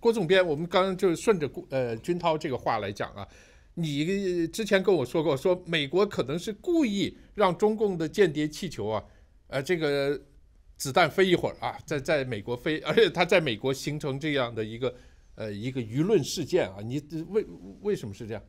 郭总编，我们刚就顺着顾呃军涛这个话来讲啊，你之前跟我说过，说美国可能是故意让中共的间谍气球啊，呃，这个子弹飞一会儿啊，在在美国飞，而且它在美国形成这样的一个呃一个舆论事件啊，你为为什么是这样？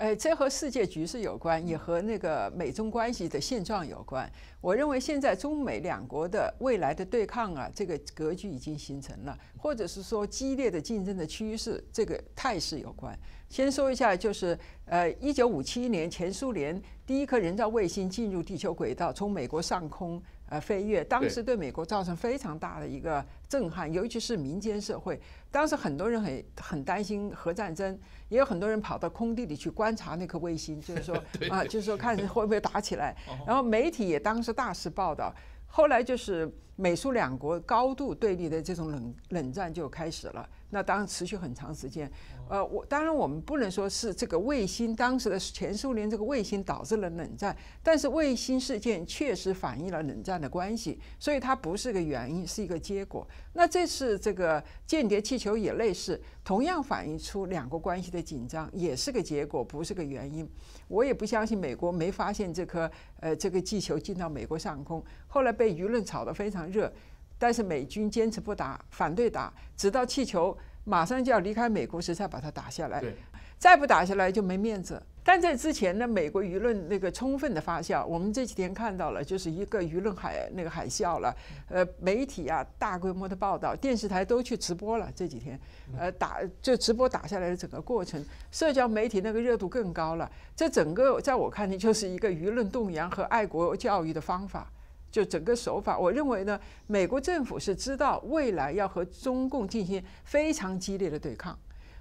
哎，这和世界局势有关，也和那个美中关系的现状有关。我认为现在中美两国的未来的对抗啊，这个格局已经形成了，或者是说激烈的竞争的趋势，这个态势有关。先说一下，就是呃，一九五七年，前苏联第一颗人造卫星进入地球轨道，从美国上空。呃，飞跃当时对美国造成非常大的一个震撼，尤其是民间社会。当时很多人很很担心核战争，也有很多人跑到空地里去观察那颗卫星，就是说 啊，就是说看 会不会打起来。然后媒体也当时大肆报道，后来就是美苏两国高度对立的这种冷冷战就开始了。那当然持续很长时间，呃，我当然我们不能说是这个卫星当时的前苏联这个卫星导致了冷战，但是卫星事件确实反映了冷战的关系，所以它不是个原因，是一个结果。那这次这个间谍气球也类似，同样反映出两国关系的紧张，也是个结果，不是个原因。我也不相信美国没发现这颗呃这个气球进到美国上空，后来被舆论炒得非常热。但是美军坚持不打，反对打，直到气球马上就要离开美国时才把它打下来。对，再不打下来就没面子。但在之前呢，美国舆论那个充分的发酵，我们这几天看到了，就是一个舆论海那个海啸了。呃，媒体啊，大规模的报道，电视台都去直播了这几天。呃，打就直播打下来的整个过程，社交媒体那个热度更高了。这整个，在我看来就是一个舆论动员和爱国教育的方法。就整个手法，我认为呢，美国政府是知道未来要和中共进行非常激烈的对抗，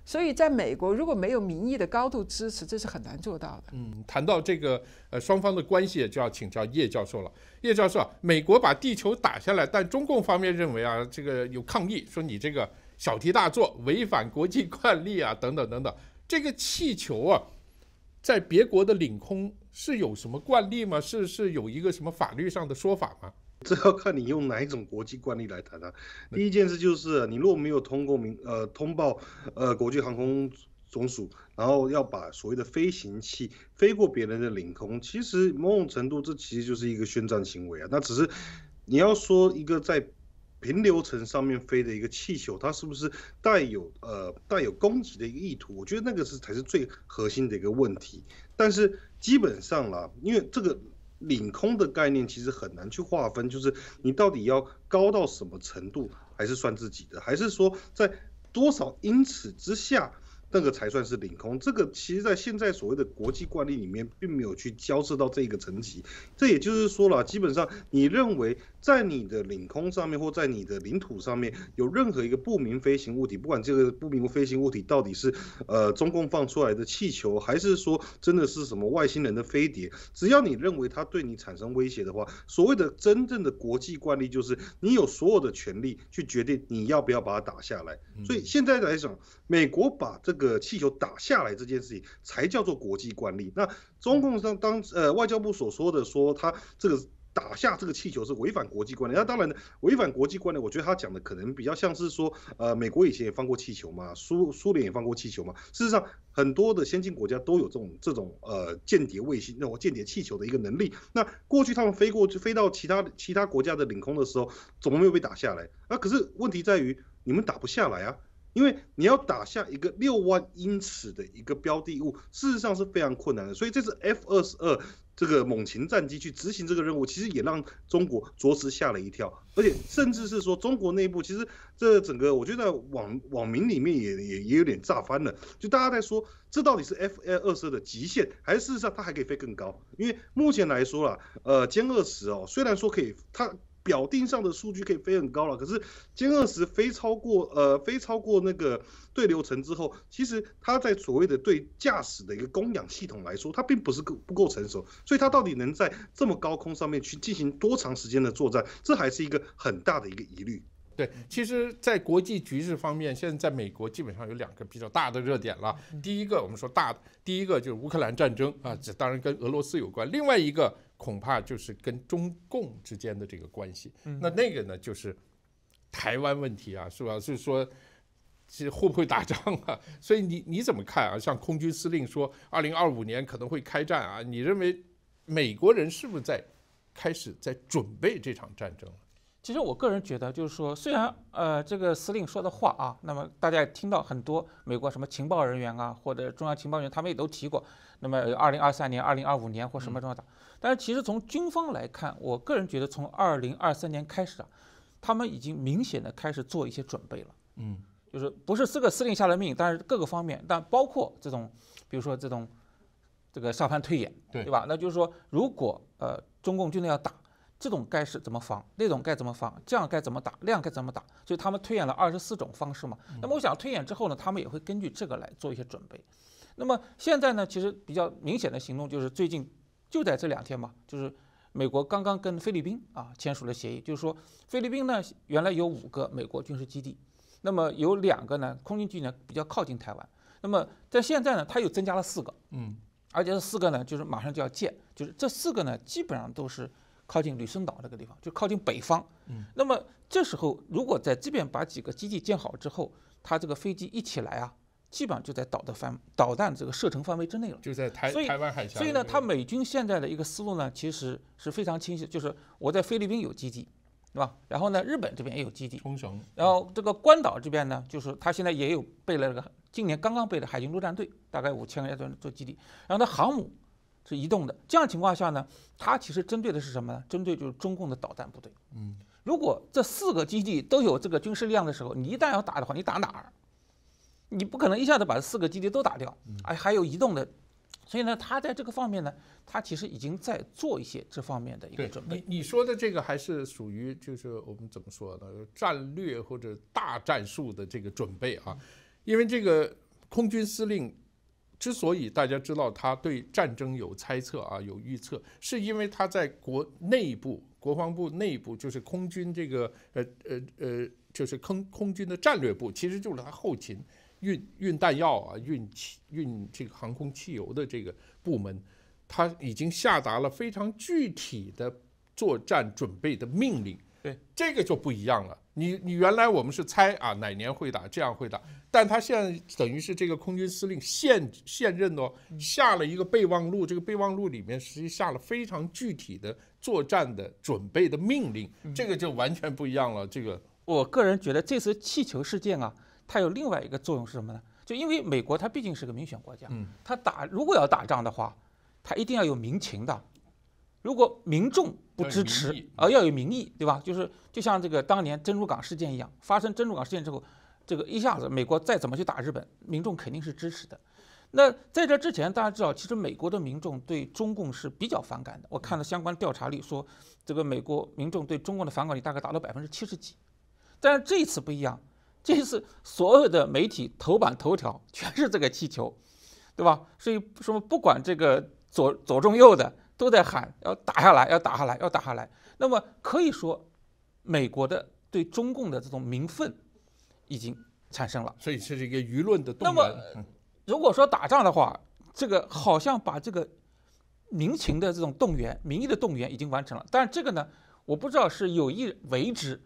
所以在美国如果没有民意的高度支持，这是很难做到的。嗯，谈到这个呃双方的关系，就要请教叶教授了。叶教授，美国把地球打下来，但中共方面认为啊，这个有抗议，说你这个小题大做，违反国际惯例啊，等等等等，这个气球啊。在别国的领空是有什么惯例吗？是是有一个什么法律上的说法吗？这要看你用哪一种国际惯例来谈啊。第一件事就是，你若没有通过民呃通报呃国际航空总署，然后要把所谓的飞行器飞过别人的领空，其实某种程度这其实就是一个宣战行为啊。那只是你要说一个在。平流层上面飞的一个气球，它是不是带有呃带有攻击的一个意图？我觉得那个是才是最核心的一个问题。但是基本上啦，因为这个领空的概念其实很难去划分，就是你到底要高到什么程度还是算自己的，还是说在多少英尺之下？那个才算是领空，这个其实在现在所谓的国际惯例里面，并没有去交涉到这一个层级。这也就是说了，基本上你认为在你的领空上面，或在你的领土上面，有任何一个不明飞行物体，不管这个不明飞行物体到底是呃中共放出来的气球，还是说真的是什么外星人的飞碟，只要你认为它对你产生威胁的话，所谓的真正的国际惯例就是你有所有的权利去决定你要不要把它打下来。所以现在来讲，美国把这个气球打下来这件事情才叫做国际惯例。那中共上当呃外交部所说的说他这个打下这个气球是违反国际惯例。那当然呢，违反国际惯例，我觉得他讲的可能比较像是说，呃，美国以前也放过气球嘛，苏苏联也放过气球嘛。事实上，很多的先进国家都有这种这种呃间谍卫星那种间谍气球的一个能力。那过去他们飞过飞到其他其他国家的领空的时候，怎么没有被打下来？那可是问题在于，你们打不下来啊。因为你要打下一个六万英尺的一个标的物，事实上是非常困难的。所以这次 F 二十二这个猛禽战机去执行这个任务，其实也让中国着实吓了一跳。而且甚至是说，中国内部其实这整个，我觉得网网民里面也也也有点炸翻了。就大家在说，这到底是 F A 二十二的极限，还是事实上它还可以飞更高？因为目前来说啦，呃，歼二十哦，虽然说可以它。表定上的数据可以飞很高了，可是歼二十飞超过呃飞超过那个对流层之后，其实它在所谓的对驾驶的一个供氧系统来说，它并不是够不够成熟，所以它到底能在这么高空上面去进行多长时间的作战，这还是一个很大的一个疑虑。对，其实，在国际局势方面，现在在美国基本上有两个比较大的热点了。第一个我们说大的，第一个就是乌克兰战争啊，这当然跟俄罗斯有关。另外一个。恐怕就是跟中共之间的这个关系，那那个呢，就是台湾问题啊，是吧？是说，是会不会打仗啊？所以你你怎么看啊？像空军司令说，二零二五年可能会开战啊，你认为美国人是不是在开始在准备这场战争了？其实我个人觉得，就是说，虽然呃，这个司令说的话啊，那么大家也听到很多美国什么情报人员啊，或者中央情报员，他们也都提过。那么二零二三年、二零二五年或什么重要打，但是其实从军方来看，我个人觉得从二零二三年开始啊，他们已经明显的开始做一些准备了。嗯，就是不是四个司令下了命，但是各个方面，但包括这种，比如说这种，这个沙盘推演，对对吧？那就是说，如果呃中共真的要打。这种该是怎么防？那种该怎么防？这样该怎么打？量该怎么打？所以他们推演了二十四种方式嘛。那么我想推演之后呢，他们也会根据这个来做一些准备。那么现在呢，其实比较明显的行动就是最近就在这两天嘛，就是美国刚刚跟菲律宾啊签署了协议，就是说菲律宾呢原来有五个美国军事基地，那么有两个呢空军基地比较靠近台湾。那么在现在呢，他又增加了四个，嗯，而且这四个呢就是马上就要建，就是这四个呢基本上都是。靠近吕宋岛那个地方，就靠近北方。嗯，那么这时候如果在这边把几个基地建好之后，它这个飞机一起来啊，基本上就在岛的范导弹这个射程范围之内了。就在台台湾海峡。所以呢，它美军现在的一个思路呢，其实是非常清晰，就是我在菲律宾有基地，对吧？然后呢，日本这边也有基地，冲绳。然后这个关岛这边呢，就是它现在也有备了个今年刚刚备的海军陆战队，大概五千个人做做基地，然后它航母。是移动的，这样情况下呢，它其实针对的是什么呢？针对就是中共的导弹部队。嗯，如果这四个基地都有这个军事力量的时候，你一旦要打的话，你打哪儿？你不可能一下子把这四个基地都打掉。哎，还有移动的，所以呢，他在这个方面呢，他其实已经在做一些这方面的一个准备。你你说的这个还是属于就是我们怎么说呢？战略或者大战术的这个准备啊，因为这个空军司令。之所以大家知道他对战争有猜测啊，有预测，是因为他在国内部、国防部内部，就是空军这个呃呃呃，就是空空军的战略部，其实就是他后勤运运弹药啊、运气运这个航空汽油的这个部门，他已经下达了非常具体的作战准备的命令。对这个就不一样了，你你原来我们是猜啊哪年会打，这样会打，但他现在等于是这个空军司令现现任哦下了一个备忘录，这个备忘录里面实际下了非常具体的作战的准备的命令，这个就完全不一样了。这个我个人觉得这次气球事件啊，它有另外一个作用是什么呢？就因为美国它毕竟是个民选国家，嗯，它打如果要打仗的话，它一定要有民情的，如果民众。不支持，而要有民意，对吧？就是就像这个当年珍珠港事件一样，发生珍珠港事件之后，这个一下子美国再怎么去打日本，民众肯定是支持的。那在这之前，大家知道，其实美国的民众对中共是比较反感的。我看了相关调查里说，这个美国民众对中共的反感率大概达到百分之七十几。但是这一次不一样，这一次所有的媒体头版头条全是这个气球，对吧？所以说不管这个左左中右的。都在喊要打下来，要打下来，要打下来。那么可以说，美国的对中共的这种民愤已经产生了，所以这是一个舆论的动员。那么，如果说打仗的话，这个好像把这个民情的这种动员、民意的动员已经完成了。但这个呢，我不知道是有意为之，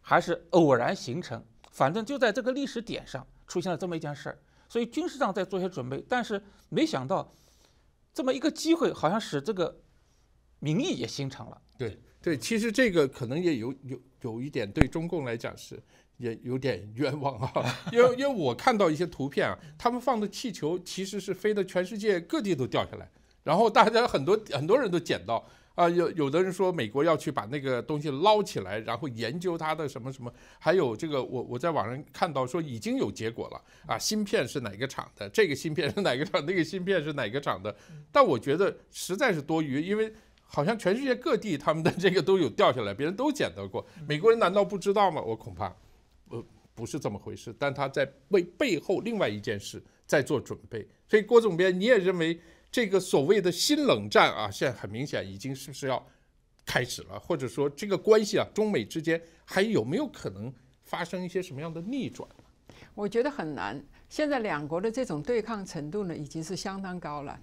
还是偶然形成。反正就在这个历史点上出现了这么一件事儿，所以军事上在做一些准备，但是没想到。这么一个机会，好像使这个民意也形成了。对对，其实这个可能也有有有一点对中共来讲是也有点冤枉啊，因为因为我看到一些图片啊，他们放的气球其实是飞的全世界各地都掉下来，然后大家很多很多人都捡到。啊，有有的人说美国要去把那个东西捞起来，然后研究它的什么什么，还有这个，我我在网上看到说已经有结果了啊，芯片是哪个厂的，这个芯片是哪个厂，那个芯片是哪个厂的，但我觉得实在是多余，因为好像全世界各地他们的这个都有掉下来，别人都捡到过，美国人难道不知道吗？我恐怕。不是这么回事，但他在为背后另外一件事在做准备。所以郭总编，你也认为这个所谓的新冷战啊，现在很明显已经是不是要开始了？或者说这个关系啊，中美之间还有没有可能发生一些什么样的逆转？我觉得很难。现在两国的这种对抗程度呢，已经是相当高了。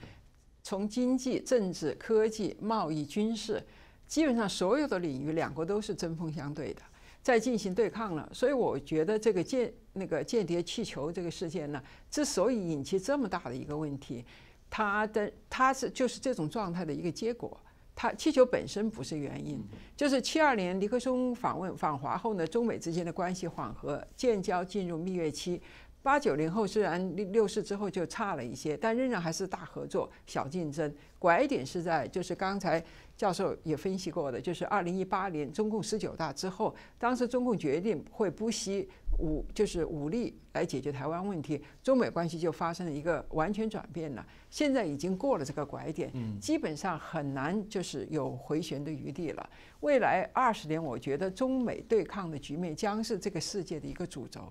从经济、政治、科技、贸易、军事，基本上所有的领域，两国都是针锋相对的。再进行对抗了，所以我觉得这个间那个间谍气球这个事件呢，之所以引起这么大的一个问题，它的它是就是这种状态的一个结果，它气球本身不是原因，就是七二年尼克松访问访华后呢，中美之间的关系缓和，建交进入蜜月期。八九零后虽然六六四之后就差了一些，但仍然还是大合作、小竞争。拐点是在，就是刚才教授也分析过的，就是二零一八年中共十九大之后，当时中共决定会不惜武，就是武力来解决台湾问题，中美关系就发生了一个完全转变了。现在已经过了这个拐点，基本上很难就是有回旋的余地了。未来二十年，我觉得中美对抗的局面将是这个世界的一个主轴。